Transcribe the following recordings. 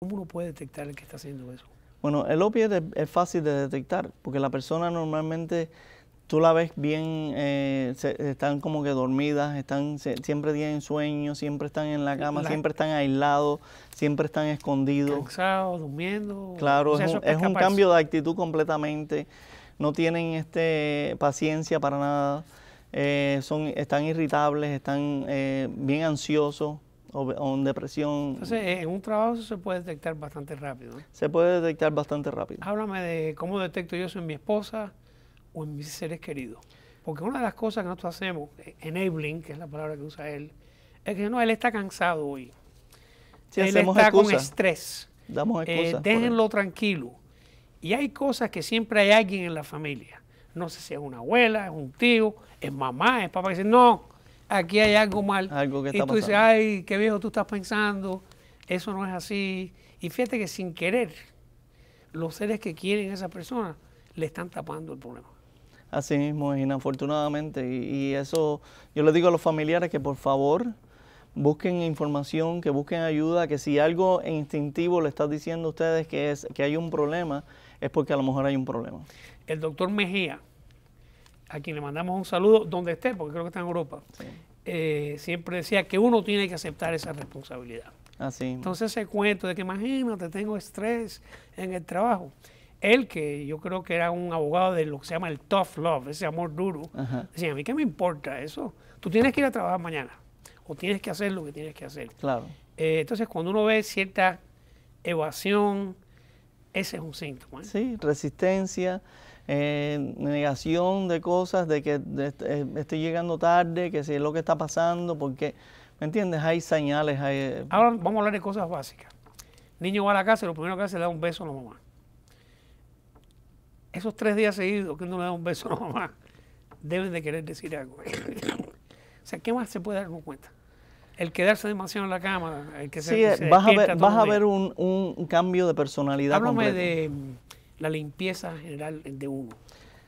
¿Cómo uno puede detectar el que está haciendo eso? Bueno, el opio es, fácil de detectar porque la persona normalmente tú la ves bien, eh, están como que dormidas, están siempre tienen sueño, siempre están en la cama, siempre están aislados, siempre están escondidos. Cansados, durmiendo. Claro, es, un, cambio de actitud completamente. No tienen este paciencia para nada. Eh, son, están irritables, están eh, bien ansiosos o, en depresión. Entonces, eh, en un trabajo eso se puede detectar bastante rápido. Se puede detectar bastante rápido. Háblame de cómo detecto yo eso en mi esposa o en mis seres queridos. Porque una de las cosas que nosotros hacemos, eh, enabling, que es la palabra que usa él, es que no, él está cansado hoy. él está con estrés. Damos eh, excusas. déjenlo tranquilo. Y hay cosas que siempre hay alguien en la familia. No sé si es una abuela, es un tío, es mamá, es papá, que dice, no, aquí hay algo mal. Algo que está y tú dices, ay, qué viejo tú estás pensando, eso no es así. Y fíjate que sin querer, los seres que quieren a esa persona le están tapando el problema. Así mismo es, inafortunadamente. Y, eso, yo le digo a los familiares que por favor busquen información, que busquen ayuda, que si algo instintivo le está diciendo a ustedes que, es, que hay un problema, es porque a lo mejor hay un problema. El doctor Mejía, a quien le mandamos un saludo donde esté, porque creo que está en Europa, eh, siempre decía que uno tiene que aceptar esa responsabilidad. Ah, entonces ese cuento de que imagínate, tengo estrés en el trabajo. Él, que yo creo que era un abogado de lo que se llama el tough love, ese amor duro, decía, a mí qué me importa eso. Tú tienes que ir a trabajar mañana o tienes que hacer lo que tienes que hacer. Eh, entonces, cuando uno ve cierta evasión, ese es un síntoma. ¿eh? Sí, resistencia, eh, negación de cosas, de que eh, estoy llegando tarde, que si es lo que está pasando, porque, ¿me entiendes? Hay señales. Hay, Ahora vamos a hablar de cosas básicas. Niño va a la casa y lo primero que hace es le da un beso a la mamá. Esos tres días seguidos que no le da un beso a la mamá, deben de querer decir algo. o sea, ¿qué más se puede dar cuenta? el quedarse demasiado en la cama, el que se, se vas, a ver, vas a ver un, cambio de personalidad. Háblame de mm, la limpieza general de uno.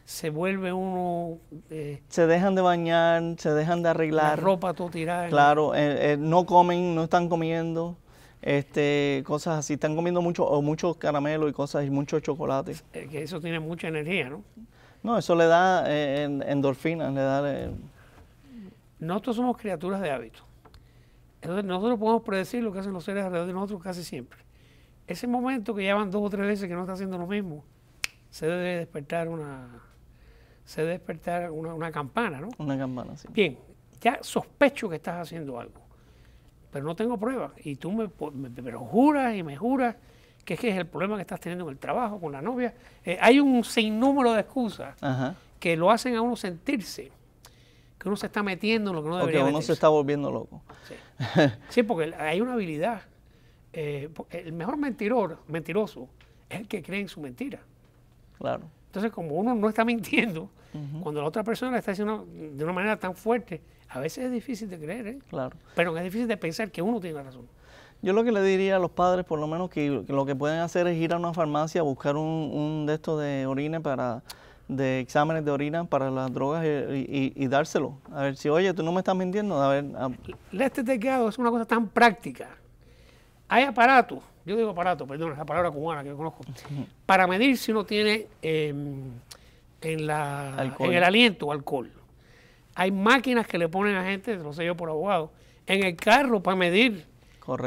Se vuelve uno... Eh, se dejan de bañar, se dejan de arreglar. La ropa todo tirada. Claro, eh, eh, no comen, no están comiendo. Este, cosas así, están comiendo mucho, o mucho caramelo y cosas, y mucho chocolate. Que eso tiene mucha energía, ¿no? No, eso le da endorfinas, le da... Nosotros somos criaturas de hábitos. Entonces nosotros podemos predecir lo que hacen los seres alrededor de nosotros casi siempre. Ese momento que ya van dos o tres veces que no está haciendo lo mismo, se debe despertar una, se despertar una, campana, ¿no? Una campana, sí. Bien, ya sospecho que estás haciendo algo, pero no tengo pruebas. Y tú me, me, lo juras y me juras que es el problema que estás teniendo en el trabajo, con la novia. Eh, hay un sinnúmero de excusas que lo hacen a uno sentirse que uno se está metiendo en lo que no debería Porque uno se está volviendo loco. Sí, sí porque hay una habilidad. Eh, el mejor mentiroso, mentiroso es el que cree en su mentira. Claro. Entonces, como uno no está mintiendo, cuando la otra persona le está haciendo de una manera tan fuerte, a veces es difícil de creer, ¿eh? Claro. Pero es difícil de pensar que uno tiene la razón. Yo lo que le diría a los padres, por lo menos, que, lo que pueden hacer es ir a una farmacia a buscar un, un de estos de orina para de exámenes de orina para las drogas y, dárselo. A ver si, oye, tú no me estás mintiendo. A ver, este teclado es una cosa tan práctica. Hay aparatos, yo digo aparato, perdón, es la palabra cubana que yo conozco, para medir si uno tiene em, en, la, en, el aliento alcohol. Hay máquinas que le ponen a gente, lo sé yo por abogado, en el carro para medir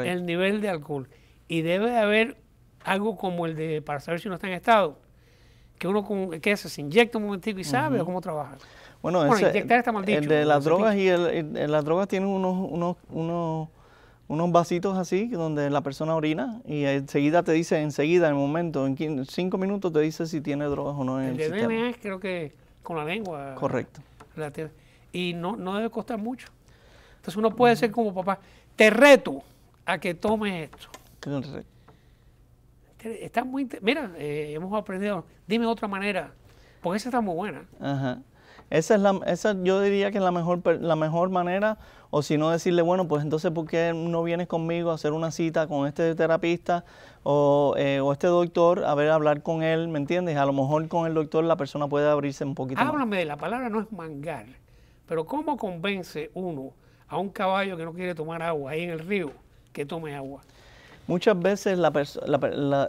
el nivel de alcohol. Y debe haber algo como el de para saber si uno está en estado que uno con, que se inyecta un momentico y sabe cómo trabajar. Bueno, bueno inyectar El de las drogas y el, las drogas tienen unos, unos, unos, unos, vasitos así donde la persona orina y enseguida te dice, enseguida, en el momento, en cinco minutos te dice si tiene drogas o no en el, el sistema. creo que con la lengua. Correcto. Y no, no debe costar mucho. Entonces uno puede ser como papá, te reto a que tomes esto. Correcto está muy... Mira, eh, hemos aprendido, dime otra manera, porque esa está muy buena. Esa es la, esa yo diría que es la mejor, la mejor manera, o si no decirle, bueno, pues entonces, ¿por qué no vienes conmigo a hacer una cita con este terapista o, eh, este doctor, a ver, hablar con él, ¿me entiendes? A lo mejor con el doctor la persona puede abrirse un poquito Háblame la palabra, no es mangar, pero ¿cómo convence uno a un caballo que no quiere tomar agua ahí en el río que tome agua? Muchas veces la,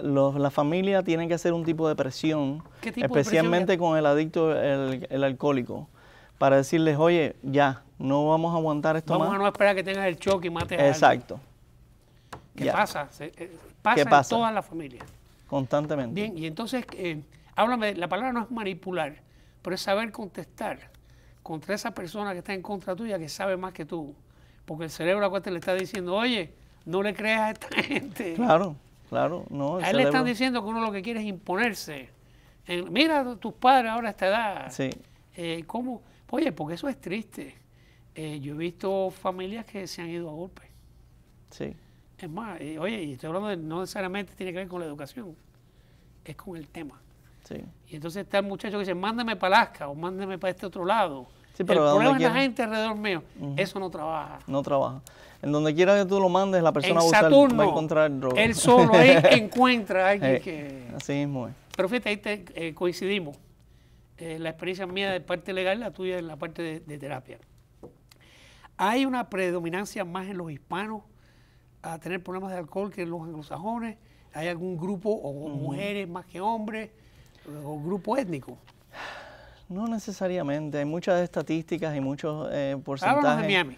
la, familia tiene que hacer un tipo de presión, especialmente con el adicto, el, alcohólico, para decirles, oye, ya, no vamos a aguantar esto más. Vamos a no esperar que tengas el choque y mates Exacto. A ¿Qué Exacto. pasa? Eh, pasa, pasa en toda la familia. Constantemente. Bien, y entonces, eh, háblame, la palabra no es manipular, pero es saber contestar contra esa persona que está en contra tuya, que sabe más que tú. Porque el cerebro, acuérdate, le está diciendo, oye, no le creas a esta gente. Claro, claro. No, a él le están diciendo que uno lo que quiere es imponerse. mira tus padres ahora a esta edad. Sí. Eh, ¿cómo? Oye, porque eso es triste. Eh, yo he visto familias que se han ido a golpe. Sí. Es más, eh, oye, y estoy hablando de, no necesariamente tiene que ver con la educación, es con el tema. Sí. Y entonces está el muchacho que dice, mándame para Alaska o mándame para este otro lado pero el problema es la gente alrededor mío. Eso no trabaja. No trabaja. En donde quiera que tú lo mandes, la persona en Saturno, va a encontrar droga. Él solo eh, encuentra a alguien que... Así mismo es. Pero fíjate, ahí te, eh, coincidimos. Eh, la experiencia mía de parte legal, la tuya en la parte de, terapia. Hay una predominancia más en los hispanos a tener problemas de alcohol que en los anglosajones. Hay algún grupo, o mujeres más que hombres, o grupo étnico. No necesariamente, hay muchas estadísticas y muchos eh, porcentajes. Miami.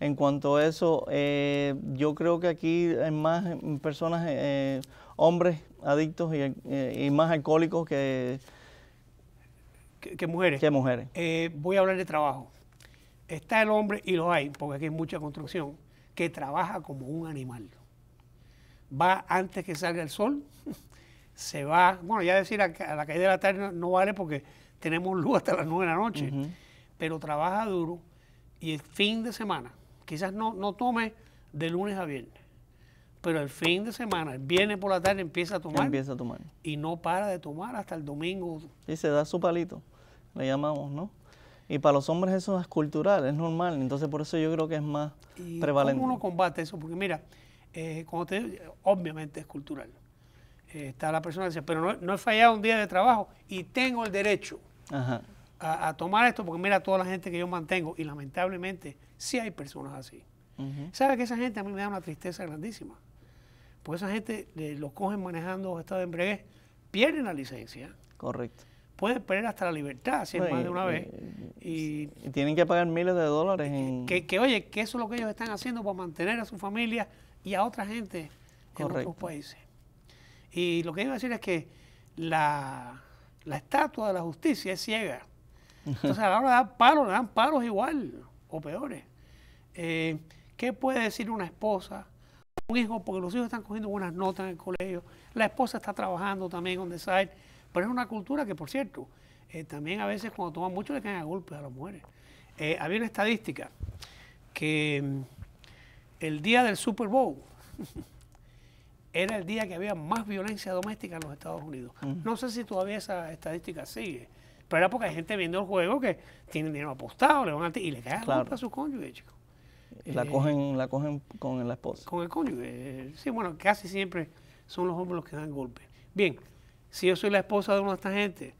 En cuanto a eso, eh, yo creo que aquí hay más personas, eh, hombres adictos eh, y, más alcohólicos que, que, mujeres. Que mujeres. voy a hablar de trabajo. Está el hombre, y lo hay, porque aquí hay mucha construcción, que trabaja como un animal. Va antes que salga el sol, se va, bueno, ya decir a, la calle de la tarde no vale porque tenemos luz hasta las nueve de la noche, pero trabaja duro y el fin de semana, quizás no, no tome de lunes a viernes, pero el fin de semana, el viernes por la tarde empieza a tomar. Empieza a tomar. Y no para de tomar hasta el domingo. Y se da su palito, le llamamos, ¿no? Y para los hombres eso es cultural, es normal, entonces por eso yo creo que es más prevalente. ¿Cómo uno combate eso? Porque mira, eh, obviamente es cultural. Eh, está la persona que dice, pero no he fallado un día de trabajo y tengo el derecho. A, tomar esto, porque mira toda la gente que yo mantengo, y lamentablemente si hay personas así. ¿sabe ¿Sabes que esa gente a mí me da una tristeza grandísima? Pues esa gente eh, lo cogen manejando estado de embriaguez, pierden la licencia. Correcto. Pueden perder hasta la libertad, si es más de una eh, vez. Eh, y, tienen que pagar miles de dólares. Que, oye, que eso es lo que ellos están haciendo para mantener a su familia y a otra gente en otros países. Y lo que iba a decir es que la, la estatua de la justicia es ciega. Entonces a la hora de dar palos, le dan palos igual o peores. Eh, ¿Qué puede decir una esposa? Un hijo, porque los hijos están cogiendo buenas notas en el colegio, la esposa está trabajando también con design pero es una cultura que, por cierto, eh, también a veces cuando toma mucho le caen a golpes a las mujeres. Eh, había una estadística que mm, el día del Super Bowl, era el día que había más violencia doméstica en los Estados Unidos. No sé si todavía esa estadística sigue, pero era porque hay gente viendo el juego que tienen dinero apostado, le van a y le caen claro. a su cónyuge, chicos. La, eh, cogen, la cogen con la esposa. Con el cónyuge. Sí, bueno, casi siempre son los hombres los que dan golpes. Bien, si yo soy la esposa de una de estas gente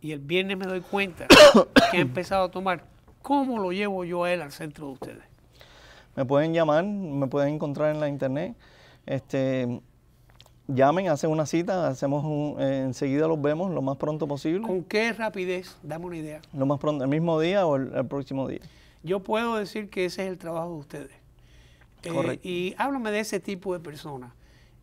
y el viernes me doy cuenta que ha empezado a tomar, ¿cómo lo llevo yo a él al centro de ustedes? Me pueden llamar, me pueden encontrar en la internet. Este, llamen, hacen una cita, hacemos un, eh, enseguida los vemos lo más pronto posible. ¿Con qué rapidez? Dame una idea. Lo más pronto, el mismo día o el, próximo día. Yo puedo decir que ese es el trabajo de ustedes. Eh, y háblame de ese tipo de personas.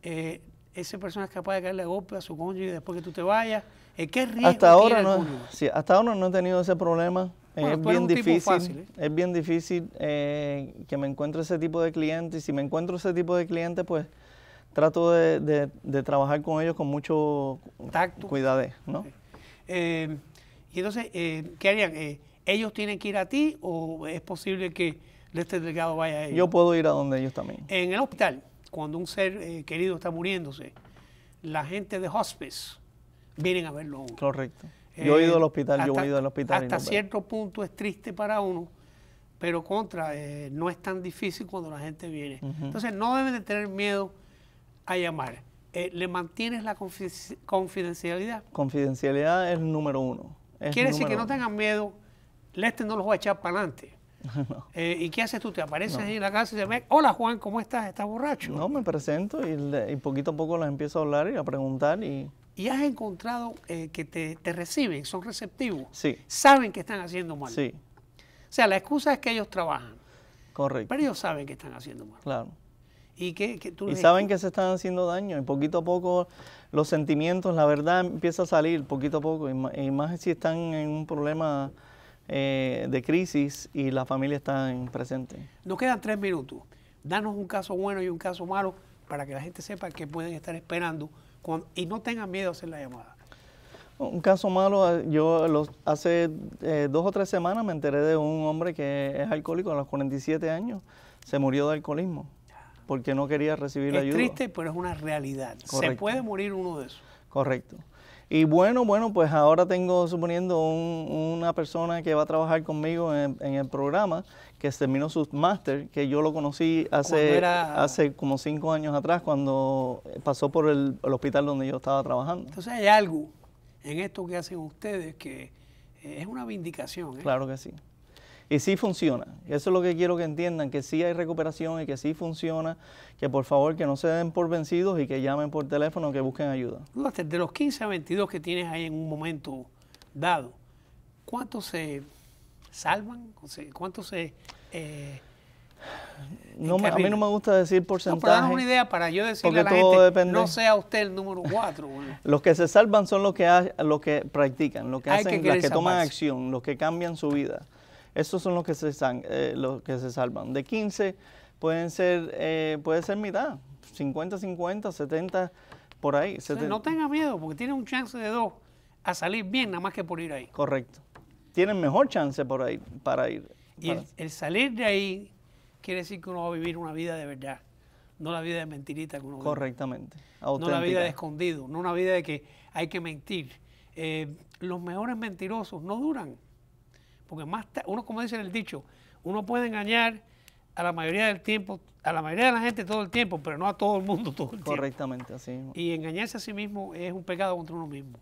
Eh, esa persona es capaz de caerle golpe a su cónyuge después que tú te vayas. Eh, ¿Qué riesgo hasta ahora no, sí, Hasta ahora no he tenido ese problema. es, bien difícil, es bien difícil que me encuentre ese tipo de cliente. Y si me encuentro ese tipo de cliente, pues trato de, trabajar con ellos con mucho Tacto. cuidado, ¿no? Eh, y entonces, eh, ¿qué harían? Eh, ¿Ellos tienen que ir a ti o es posible que este delegado vaya a ellos? Yo puedo ir a donde ellos también. En el hospital, cuando un ser querido está muriéndose, la gente de hospice vienen a verlo. Correcto. Yo he ido al hospital, yo he ido al hospital. Hasta cierto punto es triste para uno, pero contra, no es tan difícil cuando la gente viene. Entonces no deben de tener miedo a llamar. Eh, ¿Le mantienes la confidencialidad? Confidencialidad es el número uno. Quiere decir que no tengan miedo, Lester no los va a echar para adelante. Eh, ¿Y qué haces tú? ¿Te apareces ahí en la casa y te hola Juan, ¿cómo estás? ¿Estás borracho? No, me presento y, poquito a poco les empiezo a hablar y a preguntar y... ¿Y has encontrado eh, que te, te, reciben, son receptivos? Sí. Saben que están haciendo mal. Sí. O sea, la excusa es que ellos trabajan. Correcto. Pero ellos saben que están haciendo mal. Claro. Y, saben que se están haciendo daño y poquito a poco los sentimientos, la verdad empieza a salir poquito a poco y más, si están en un problema eh, de crisis y la familia está presente. Nos quedan tres minutos. Danos un caso bueno y un caso malo para que la gente sepa que pueden estar esperando y no tengan miedo a hacer la llamada. Un caso malo, ah, yo hace eh, dos o tres semanas me enteré de un hombre que es alcohólico a los 47 años, se murió de alcoholismo porque no quería recibir la ayuda. Es triste, pero es una realidad. Se puede morir uno de esos. Correcto. Y bueno, bueno, pues ahora tengo, suponiendo, una persona que va a trabajar conmigo en, el programa, que terminó su máster, que yo lo conocí hace, hace como cinco años atrás, cuando pasó por el, hospital donde yo estaba trabajando. Entonces hay algo en esto que hacen ustedes que es una vindicación. ¿eh? Claro que sí. Y sí funciona. Eso es lo que quiero que entiendan, que sí hay recuperación y que sí funciona. Que por favor que no se den por vencidos y que llamen por teléfono, que busquen ayuda. De los 15 a 22 que tienes ahí en un momento dado, ¿cuántos se salvan? ¿Cuántos se... Eh, no a mí no me gusta decir porcentaje. No, pero dar una idea para yo decirle a la gente, depende. no sea usted el número cuatro. los que se salvan son los que, practican, los que, hacen, que que toman acción, los que cambian su vida. Estos son los que se, eh, los que se salvan. De 15 pueden ser, eh, puede ser mitad, 50, 50, 70, por ahí. no tenga miedo, porque tiene un chance de dos a salir bien, nada más que por ir ahí. Correcto. Tienen mejor chance por ahí, para ir. Y El, salir de ahí quiere decir que uno va a vivir una vida de verdad, no la vida de mentirita que uno Correctamente. No la vida de escondido, no una vida de que hay que mentir. Eh, los mejores mentirosos no duran. Porque más uno, como dice en el dicho, uno puede engañar a la mayoría del tiempo, a la mayoría de la gente todo el tiempo, pero no a todo el mundo todo el tiempo. Correctamente, así. Y engañarse a sí mismo es un pecado contra uno mismo.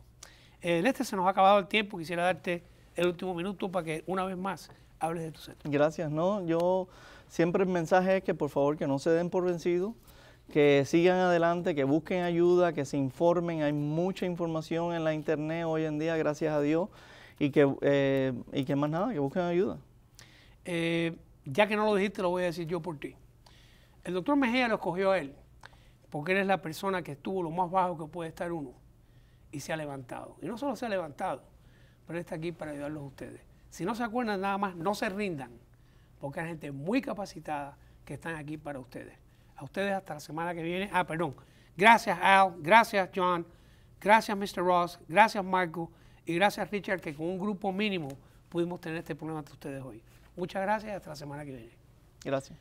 en este se nos ha acabado el tiempo, quisiera darte el último minuto para que una vez más hables de tu centro. Gracias, no, yo siempre el mensaje es que por favor que no se den por vencidos, que sigan adelante, que busquen ayuda, que se informen, hay mucha información en la internet hoy en día, gracias a Dios y que, eh, que más nada, que busquen ayuda. Eh, ya que no lo dijiste, lo voy a decir yo por ti. El doctor Mejía lo escogió a él, porque él es la persona que estuvo lo más bajo que puede estar uno y se ha levantado. Y no solo se ha levantado, pero está aquí para ayudarlos a ustedes. Si no se acuerdan nada más, no se rindan, porque hay gente muy capacitada que están aquí para ustedes. A ustedes hasta la semana que viene. Ah, perdón. Gracias Al, gracias John, gracias Mr. Ross, gracias Marco. Y gracias, Richard, que con un grupo mínimo pudimos tener este problema entre ustedes hoy. Muchas gracias y hasta la semana que viene. Gracias.